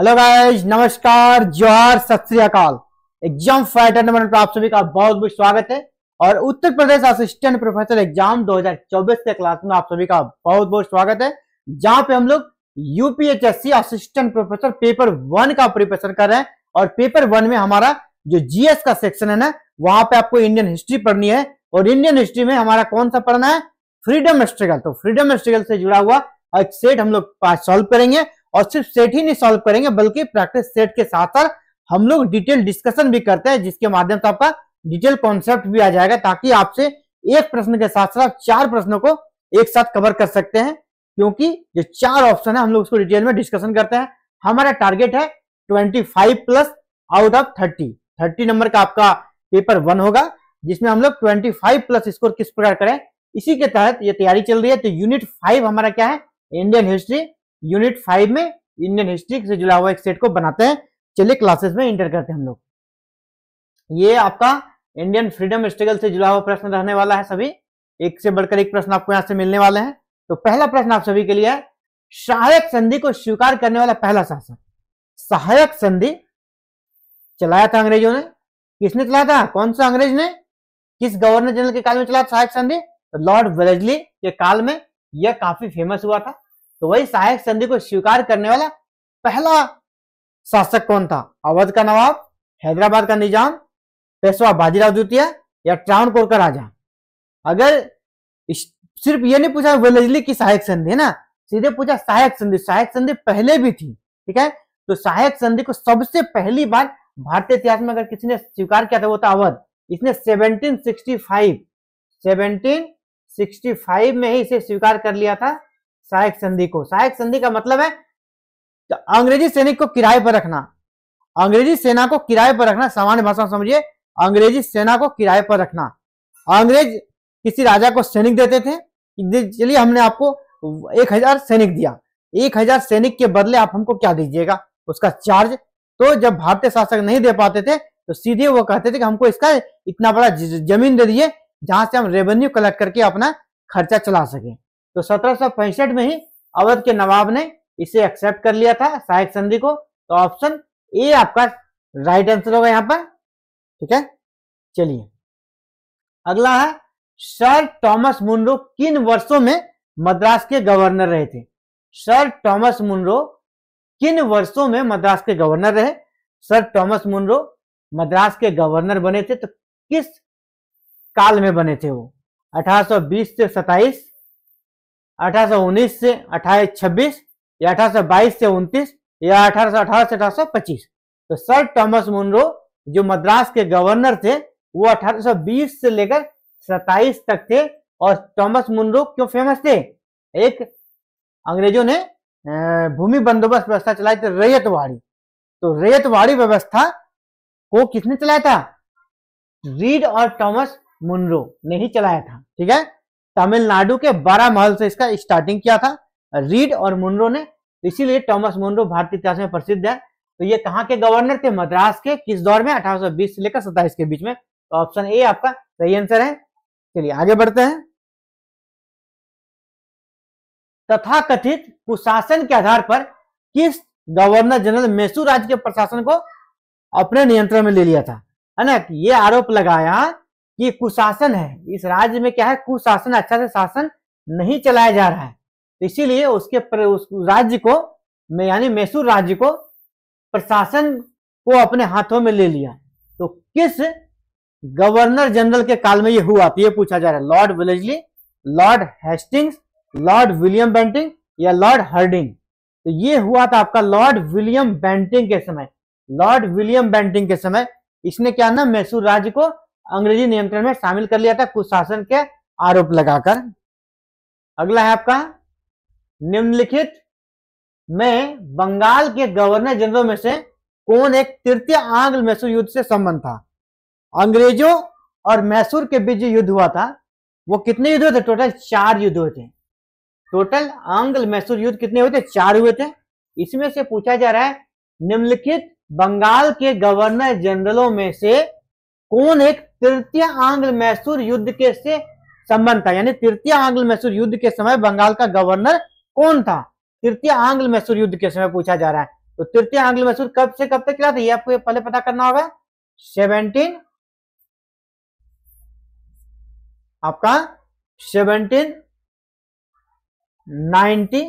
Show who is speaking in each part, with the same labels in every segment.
Speaker 1: hello guys नमस्कार जोहार सत श्रीकाल एग्जाम फाइटर नंबर पर तो आप सभी का बहुत बहुत स्वागत है और Uttar Pradesh assistant professor exam 2024 के क्लास में आप सभी का बहुत बहुत स्वागत है जहां पे हम लोग UPHSC assistant professor paper one का प्रिपरेशन कर रहे हैं और पेपर वन में हमारा जो जीएस का सेक्शन है ना वहां पे आपको इंडियन हिस्ट्री पढ़नी है और इंडियन हिस्ट्री में हमारा कौन सा पढ़ना है फ्रीडम स्ट्रगल तो फ्रीडम स्ट्रगल से जुड़ा हुआ एक सेट हम लोग सॉल्व करेंगे और सिर्फ सेट ही नहीं सॉल्व करेंगे बल्कि प्रैक्टिस सेट के साथ साथ हम लोग डिटेल डिस्कशन भी करते हैं जिसके माध्यम से आपका डिटेल कॉन्सेप्ट भी आ जाएगा ताकि आपसे एक प्रश्न के साथ साथ चार प्रश्नों को एक साथ कवर कर सकते हैं क्योंकि जो चार ऑप्शन है हम लोग उसको डिटेल में डिस्कशन करते हैं हमारा टारगेट है 25 प्लस आउट ऑफ 30 30 नंबर का आपका पेपर वन होगा जिसमें हम लोग 25 प्लस स्कोर किस प्रकार करें इसी के तहत ये तैयारी चल रही है तो यूनिट फाइव हमारा क्या है इंडियन हिस्ट्री यूनिट फाइव में इंडियन हिस्ट्री से जुड़ा हुआ एक सेट को बनाते हैं चलिए क्लासेस में इंटर करते हैं हम लोग ये आपका इंडियन फ्रीडम स्ट्रगल से जुड़ा हुआ प्रश्न रहने वाला है सभी एक से बढ़कर एक प्रश्न आपको यहाँ से मिलने वाले हैं तो पहला प्रश्न आप सभी के लिए है सहायक संधि को स्वीकार करने वाला पहला शासक सहायक संधि चलाया था अंग्रेजों ने किसने चलाया था कौन सा अंग्रेज ने किस गवर्नर जनरल के काल में चलाया सहायक संधि लॉर्ड वेलेजली के काल में यह काफी फेमस हुआ था तो वही सहायक संधि को स्वीकार करने वाला पहला शासक कौन था अवध का नवाब हैदराबाद का निजाम पेशवा बाजीराव द्वितीय या ट्रावणकोर का राजा अगर सिर्फ ये नहीं पूछा वेलेजली की सहायक संधि है ना सीधे पूछा सहायक संधि सहायक संधि पहले भी थी ठीक है तो सहायक संधि को सबसे पहली बार भारतीय इतिहास में अगर किसी ने स्वीकार किया था वो था अवध इसने 1765 1765 में ही इसे स्वीकार कर लिया था सहायक संधि को सहायक संधि का मतलब है अंग्रेजी सैनिक को किराए पर रखना अंग्रेजी सेना को किराए पर रखना सामान्य भाषा समझिए अंग्रेजी सेना को किराए पर रखना अंग्रेज किसी राजा को सैनिक देते थे चलिए हमने आपको एक हजार सैनिक दिया एक हजार सैनिक के बदले आप हमको क्या दीजिएगा उसका चार्ज तो जब भारतीय शासक नहीं दे पाते थे तो सीधे वो कहते थे कि हमको इसका इतना बड़ा जमीन दे दिए जहां से हम रेवेन्यू कलेक्ट करके अपना खर्चा चला सकें तो सत्रह में ही अवध के नवाब ने इसे एक्सेप्ट कर लिया था सहायक संधि को तो ऑप्शन ए आपका राइट आंसर होगा यहां पर ठीक है चलिए अगला है सर टॉमस मुनरो किन वर्षों में मद्रास के गवर्नर रहे थे सर टॉमस मुनरो किन वर्षों में मद्रास के गवर्नर रहे सर टॉमस मुनरो मद्रास के गवर्नर बने थे तो किस काल में बने थे वो 1820 से अठारह से अठारह छब्बीस या अठारह से उन्तीस या अठारह अठारह से अठारह पच्चीस तो सर थॉमस मुनरो जो मद्रास के गवर्नर थे वो 1820 से लेकर 27 तक थे और थॉमस मुनरो क्यों फेमस थे एक अंग्रेजों ने भूमि बंदोबस्त व्यवस्था चलाई थी रैयतवाड़ी तो रैयतवाड़ी व्यवस्था को किसने चलाया था रीड और थॉमस मुनरो ने ही चलाया था ठीक है तमिलनाडु के महल से इसका स्टार्टिंग किया था रीड और मुनरो ने इसीलिए टॉमस मुनरो भारतीय इतिहास में प्रसिद्ध है तो ये कहाँ के गवर्नर थे मद्रास के किस दौर में 1820 से लेकर 27 के बीच में तो ऑप्शन ए आपका सही आंसर है चलिए आगे बढ़ते हैं तथा कथित कुशासन के आधार पर किस गवर्नर जनरल मैसूर राज्य के प्रशासन को अपने नियंत्रण में ले लिया था है ना ये आरोप लगाया ये कुशासन है इस राज्य में क्या है कुशासन अच्छा से शासन नहीं चलाया जा रहा है तो इसीलिए उसके उस राज्य को यानी मैसूर राज्य को प्रशासन को अपने हाथों में ले लिया तो किस गवर्नर जनरल के काल में ये हुआ तो ये पूछा जा रहा है Lord Wellesley Lord Hastings Lord William Bentinck या लॉर्ड हर्डिंग तो ये हुआ था आपका लॉर्ड विलियम बेंटिंग के समय लॉर्ड विलियम बेंटिंग के समय इसने क्या ना मैसूर राज्य को अंग्रेजी नियंत्रण में शामिल कर लिया था कुशासन के आरोप लगाकर अगला है आपका निम्नलिखित में बंगाल के गवर्नर जनरल में से कौन एक तृतीय आंग्ल मैसूर युद्ध से संबंध था अंग्रेजों और मैसूर के बीच जो युद्ध हुआ था वो कितने युद्ध हुए थे टोटल चार युद्ध हुए थे टोटल आंग्ल मैसूर युद्ध कितने हुए थे चार हुए थे इसमें से पूछा जा रहा है निम्नलिखित बंगाल के गवर्नर जनरलों में से कौन एक तृतीय आंग्ल मैसूर युद्ध के से संबंध था यानी तृतीय आंग्ल मैसूर युद्ध के समय बंगाल का गवर्नर कौन था तृतीय आंग्ल मैसूर युद्ध के समय पूछा जा रहा है तो तृतीय आंग्ल मैसूर कब से कब तक था ये आपको पहले पता करना होगा सेवनटीन आपका सेवनटीन नाइनटी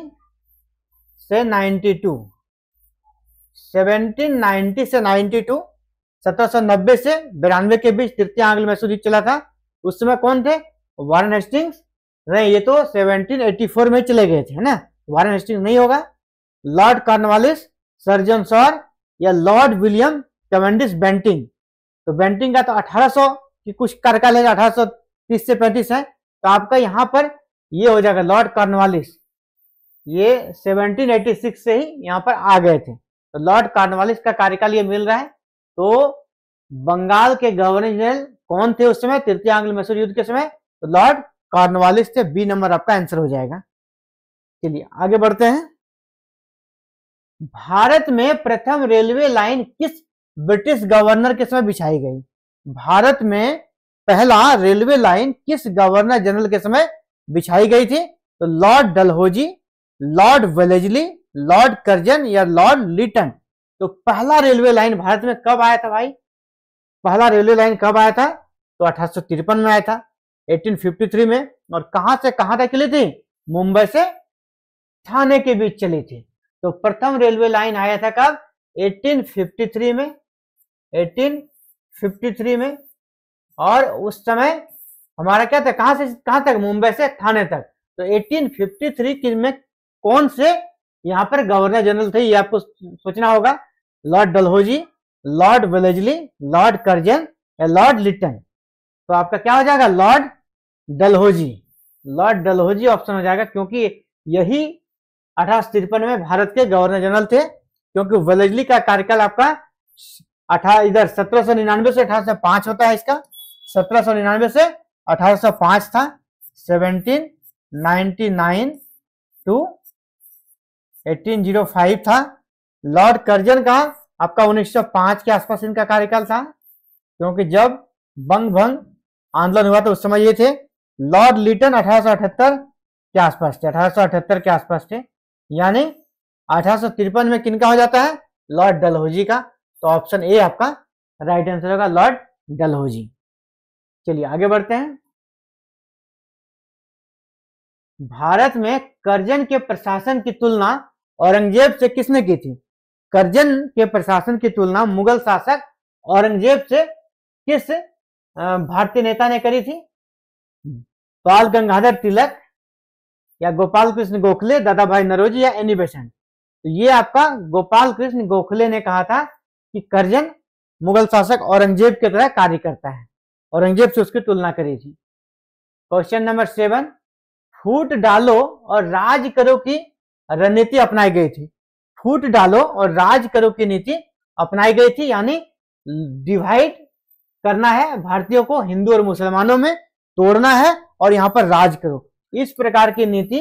Speaker 1: से नाइन्टी टू सेवनटीन नाइनटी से नाइन्टी टू 1790 से बिरानवे के बीच तृतीय आंग्ल मैसूर युद्ध चला था उस समय कौन थे वारन हेस्टिंग्स नहीं ये तो 1784 में चले गए थे है ना वारन हेस्टिंग्स नहीं होगा लॉर्ड कार्नवालिस सर्जन सॉर या लॉर्ड विलियम कमेंडिस बेंटिंग तो बेंटिंग का तो 1800 की कुछ कार्यकाल है अठारह से पैंतीस है तो आपका यहाँ पर ये हो जाएगा लॉर्ड कार्नवालिस ये 1786 से ही यहाँ पर आ गए थे तो लॉर्ड कार्नवालिस का कार्यकाल ये मिल रहा है तो बंगाल के गवर्नर जनरल कौन थे उस समय तृतीय आंग्ल मैसूर युद्ध के समय तो लॉर्ड कार्नवालिस थे बी नंबर आपका आंसर हो जाएगा चलिए आगे बढ़ते हैं भारत में प्रथम रेलवे लाइन किस ब्रिटिश गवर्नर के समय बिछाई गई भारत में पहला रेलवे लाइन किस गवर्नर जनरल के समय बिछाई गई थी तो Lord Dalhousie Lord Wellesley Lord Curzon या लॉर्ड लिटन तो पहला रेलवे लाइन भारत में कब आया था भाई पहला रेलवे लाइन कब आया था तो अठारह में आया था 1853 में और कहां से कहां तक चली थी मुंबई से थाने के बीच चली थी तो प्रथम रेलवे लाइन आया था कब 1853 में 1853 में और उस समय हमारा क्या था कहां से कहां तक मुंबई से थाने तक तो 1853 में कौन से यहाँ पर गवर्नर जनरल थे ये आपको सोचना होगा Lord Dalhousie Lord Wellesley Lord Curzon या लॉर्ड लिटन तो आपका क्या हो जाएगा Lord Dalhousie Lord Dalhousie option हो जाएगा क्योंकि यही अठारह में भारत के गवर्नर जनरल थे क्योंकि वेलेजली का कार्यकाल आपका अठारह इधर सत्रह से अठारह पांच होता है इसका सत्रह सौ निन्यानवे से अठारह सौ पांच था seventeen ninety nine to eighteen zero five था लॉर्ड कर्जन का आपका 1905 के आसपास इनका कार्यकाल था क्योंकि जब बंग भंग आंदोलन हुआ तो उस समय ये थे लॉर्ड लिटन 1878 के आसपास थे 1878 के आसपास थे यानी अठारह में किनका हो जाता है लॉर्ड डलहोजी का तो ऑप्शन ए आपका राइट आंसर होगा लॉर्ड डलहोजी चलिए आगे बढ़ते हैं भारत में करजन के प्रशासन की तुलना औरंगजेब से किसने की थी करजन के प्रशासन की तुलना मुगल शासक औरंगजेब से किस भारतीय नेता ने करी थी बाल गंगाधर तिलक या गोपाल कृष्ण गोखले दादा भाई नरोजी या एनी बेसेंट तो ये आपका गोपाल कृष्ण गोखले ने कहा था कि करजन मुगल शासक औरंगजेब की तरह कार्य करता है औरंगजेब से उसकी तुलना करी थी क्वेश्चन नंबर सेवन फूट डालो और राज करो की रणनीति अपनाई गई थी फूट डालो और राज करो की नीति अपनाई गई थी यानी डिवाइड करना है भारतीयों को हिंदू और मुसलमानों में तोड़ना है और यहाँ पर राज करो इस प्रकार की नीति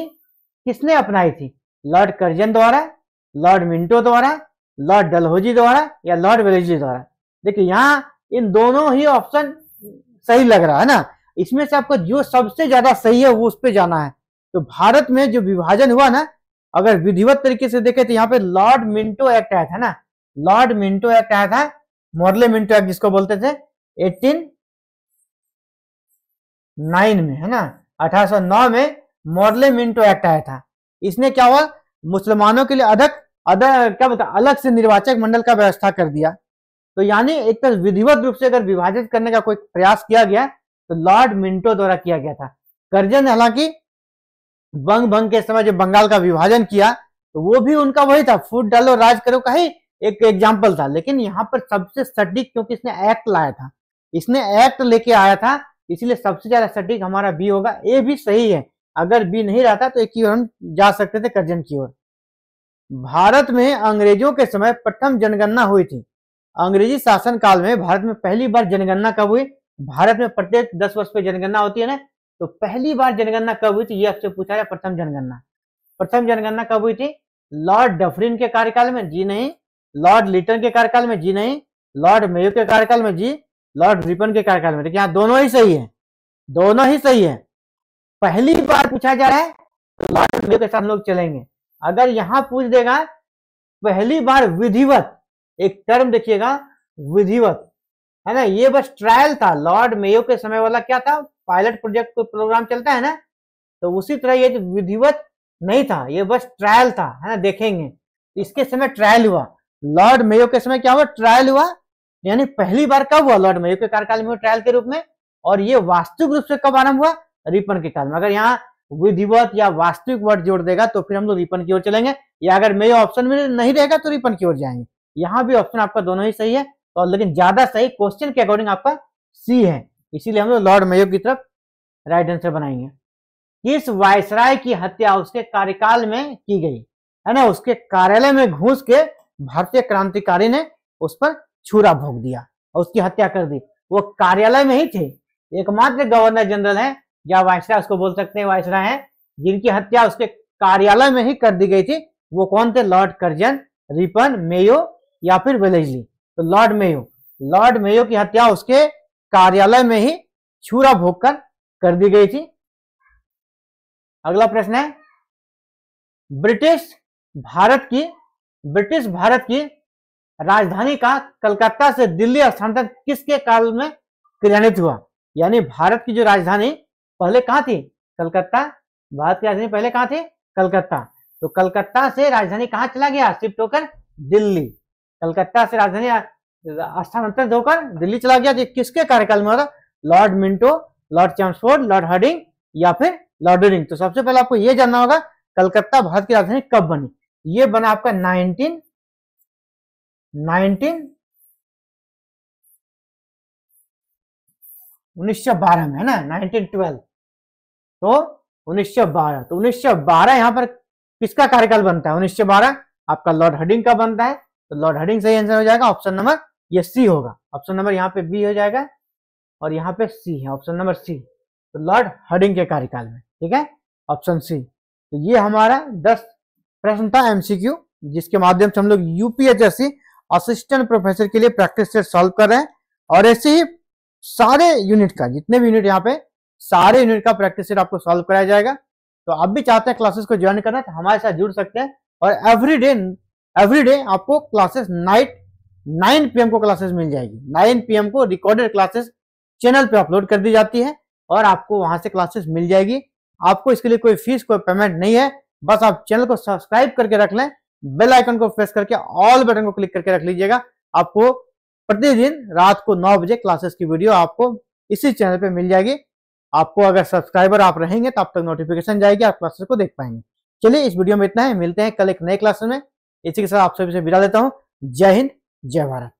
Speaker 1: किसने अपनाई थी लॉर्ड कर्जन द्वारा लॉर्ड मिंटो द्वारा लॉर्ड डलहोजी द्वारा या लॉर्ड वेलेजी द्वारा देखिए यहाँ इन दोनों ही ऑप्शन सही लग रहा है ना इसमें से आपको जो सबसे ज्यादा सही है वो उस पर जाना है तो भारत में जो विभाजन हुआ ना अगर विधिवत तरीके से देखें तो यहाँ पे लॉर्ड मिंटो एक्ट आया था ना लॉर्ड मिंटो एक्ट आया था मॉर्ले मिंटो एक्ट जिसको बोलते थे एटीन नाइन में है ना 1809 में मॉर्ले मिंटो एक्ट आया था इसने क्या हुआ मुसलमानों के लिए अधक अदर क्या बोलता अलग से निर्वाचक मंडल का व्यवस्था कर दिया तो यानी एक तरह विधिवत रूप से अगर विभाजित करने का कोई प्रयास किया गया तो लॉर्ड मिंटो द्वारा किया गया था कर्जन हालांकि बंग भंग के समय जो बंगाल का विभाजन किया तो वो भी उनका वही था फूट डालो राज करो का ही एक एग्जाम्पल था लेकिन यहाँ पर सबसे सटीक क्योंकि इसने एक्ट लाया था इसने एक्ट लेके आया था इसलिए सबसे ज्यादा सटीक हमारा बी होगा ए भी सही है अगर बी नहीं रहता तो एक ही ओर हम जा सकते थे कर्जन की ओर भारत में अंग्रेजों के समय प्रथम जनगणना हुई थी अंग्रेजी शासन काल में भारत में पहली बार जनगणना कब हुई भारत में प्रत्येक दस वर्ष पे जनगणना होती है ना तो पहली बार जनगणना कब हुई थी ये आपसे पूछा है प्रथम जनगणना प्रथम जनगणना कब हुई थी लॉर्ड डफरिन के कार्यकाल में जी नहीं लॉर्ड लिटन के कार्यकाल में जी नहीं लॉर्ड मेयो के कार्यकाल में जी लॉर्ड रिपन के कार्यकाल में देखिए यहाँ दोनों ही सही है दोनों ही सही है पहली बार पूछा जा रहा है तो लॉर्ड मेयो के साथ हम लोग चलेंगे अगर यहाँ पूछ देगा पहली बार विधिवत एक टर्म देखिएगा विधिवत है ना ये बस ट्रायल था लॉर्ड मेयो के समय वाला क्या था पायलट प्रोजेक्ट कोई प्रोग्राम चलता है ना तो उसी तरह ये विधिवत नहीं था ये बस ट्रायल था है ना देखेंगे तो इसके समय ट्रायल हुआ लॉर्ड मेयो के समय क्या हुआ ट्रायल हुआ यानी पहली बार कब हुआ लॉर्ड मेयो के कार्यकाल में ट्रायल के रूप में और ये वास्तविक रूप से कब आरंभ हुआ रिपन के काल में अगर यहाँ विधिवत या वास्तविक वर्ड जोड़ देगा तो फिर हम लोग रिपन की ओर चलेंगे या अगर मेयो ऑप्शन में नहीं रहेगा तो रिपन की ओर जाएंगे यहाँ भी ऑप्शन आपका दोनों ही सही है और लेकिन ज्यादा सही क्वेश्चन के अकॉर्डिंग आपका सी है इसीलिए हम लोग लॉर्ड मेयो की तरफ राइट आंसर बनाएंगे किस वायसराय की हत्या उसके कार्यकाल में की गई है ना उसके कार्यालय में घुस के भारतीय क्रांतिकारी ने उस पर छुरा भोग दिया और उसकी हत्या कर दी वो कार्यालय में ही थे एकमात्र गवर्नर जनरल है या वायसराय उसको बोल सकते हैं वायसराय है जिनकी हत्या उसके कार्यालय में ही कर दी गई थी वो कौन थे लॉर्ड कर्जन रिपन मेयो या फिर वेलेजली तो लॉर्ड मेयो लॉर्ड मेयो की हत्या उसके कार्यालय में ही छुरा भोग कर, कर दी गई थी अगला प्रश्न है ब्रिटिश भारत की ब्रिटिश भारत की राजधानी का कलकत्ता से दिल्ली स्थानांतरण किसके काल में क्रियान्वित हुआ यानी भारत की जो राजधानी पहले कहां थी कलकत्ता भारत की राजधानी पहले कहां थी कलकत्ता तो कलकत्ता से राजधानी कहां चला गया शिफ्ट होकर दिल्ली कलकत्ता से राजधानी स्थानांतरित होकर दिल्ली चला गया किसके कार्यकाल में होगा Lord Minto Lord Chelmsford Lord Hardinge या फिर लॉर्ड रिंग तो सबसे पहले आपको यह जानना होगा कलकत्ता भारत की राजधानी कब बनी ये बना आपका 19 19 1912 में है ना 1912 तो 1912 तो 1912 यहां पर किसका कार्यकाल बनता है 1912 आपका लॉर्ड हडिंग का बनता है तो लॉर्ड हडिंग सही आंसर हो जाएगा ऑप्शन नंबर ये सी होगा ऑप्शन नंबर यहाँ पे बी हो जाएगा और यहाँ पे सी है ऑप्शन नंबर सी तो लॉर्ड हडिंग के कार्यकाल में ठीक है ऑप्शन सी तो ये हमारा दस प्रश्न था एमसीक्यू जिसके माध्यम से हम लोग यूपीएचएससी असिस्टेंट प्रोफेसर के लिए प्रैक्टिस सेट सॉल्व कर रहे हैं और ऐसे ही सारे यूनिट का जितने भी यूनिट यहाँ पे सारे यूनिट का प्रैक्टिस सेट आपको सॉल्व कराया जाएगा तो आप भी चाहते हैं क्लासेस को ज्वाइन करना तो हमारे साथ जुड़ सकते हैं और एवरी डे एवरी डे आपको क्लासेस नाइट नाइन पी को क्लासेस मिल जाएगी नाइन पी को रिकॉर्डेड क्लासेस चैनल पे अपलोड कर दी जाती है और आपको वहां से क्लासेस मिल जाएगी आपको इसके लिए कोई फीस कोई पेमेंट नहीं है बस आप चैनल को सब्सक्राइब करके रख लें बेल आइकन को प्रेस करके ऑल बटन को क्लिक करके रख लीजिएगा आपको प्रतिदिन रात को नौ बजे क्लासेस की वीडियो आपको इसी चैनल पे मिल जाएगी आपको अगर सब्सक्राइबर आप रहेंगे तो आप तक नोटिफिकेशन जाएगी आप क्लासेस को देख पाएंगे चलिए इस वीडियो में इतना है मिलते हैं कल एक नए क्लासेस में इसी के साथ आप सभी से विदा देता हूँ जय हिंद जय भारत